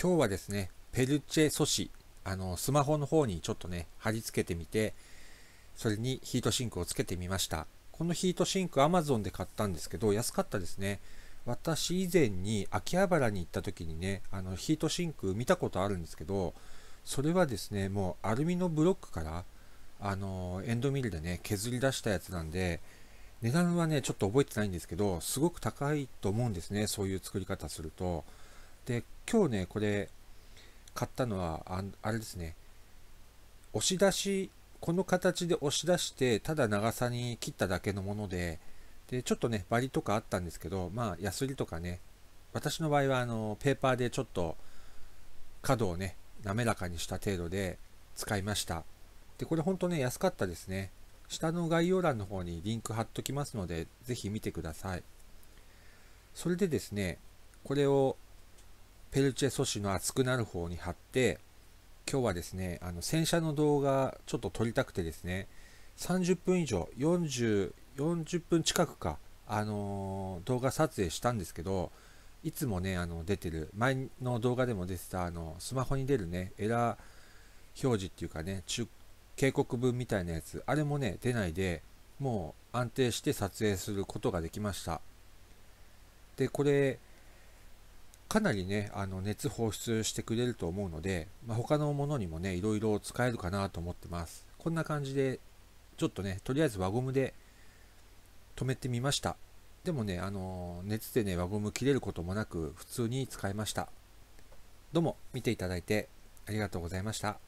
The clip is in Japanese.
今日はですね、ペルチェ素子、あの、スマホの方にちょっとね、貼り付けてみて、それにヒートシンクをつけてみました。このヒートシンク Amazon で買ったんですけど、安かったですね。私以前に秋葉原に行った時にね、あのヒートシンク見たことあるんですけど、それはですね、もうアルミのブロックから、あの、エンドミルでね、削り出したやつなんで、値段はね、ちょっと覚えてないんですけど、すごく高いと思うんですね、そういう作り方すると。で、今日ね、これ、買ったのは、ああれですね、押し出し、この形で押し出して、ただ長さに切っただけのもので、で、ちょっとね、バリとかあったんですけど、まあ、ヤスリとかね、私の場合は、あの、ペーパーでちょっと、角をね、滑らかにした程度で使いました。で、これほんとね、安かったですね。下の概要欄の方にリンク貼っときますので、ぜひ見てください。それでですね、これをペルチェ素子の熱くなる方に貼って今日はですねあの洗車の動画ちょっと撮りたくてですね30分以上4040分近くかあのー、動画撮影したんですけどいつもねあの出てる前の動画でも出てたあのスマホに出るねエラー表示っていうかね警告文みたいなやつあれもね出ないでもう安定して撮影することができましたでこれかなりね、あの熱放出してくれると思うので、まあ、他のものにもね、いろいろ使えるかなと思ってます。こんな感じで、ちょっとね、とりあえず輪ゴムで止めてみました。でもね、あの、熱でね、輪ゴム切れることもなく、普通に使いました。どうも、見ていただいてありがとうございました。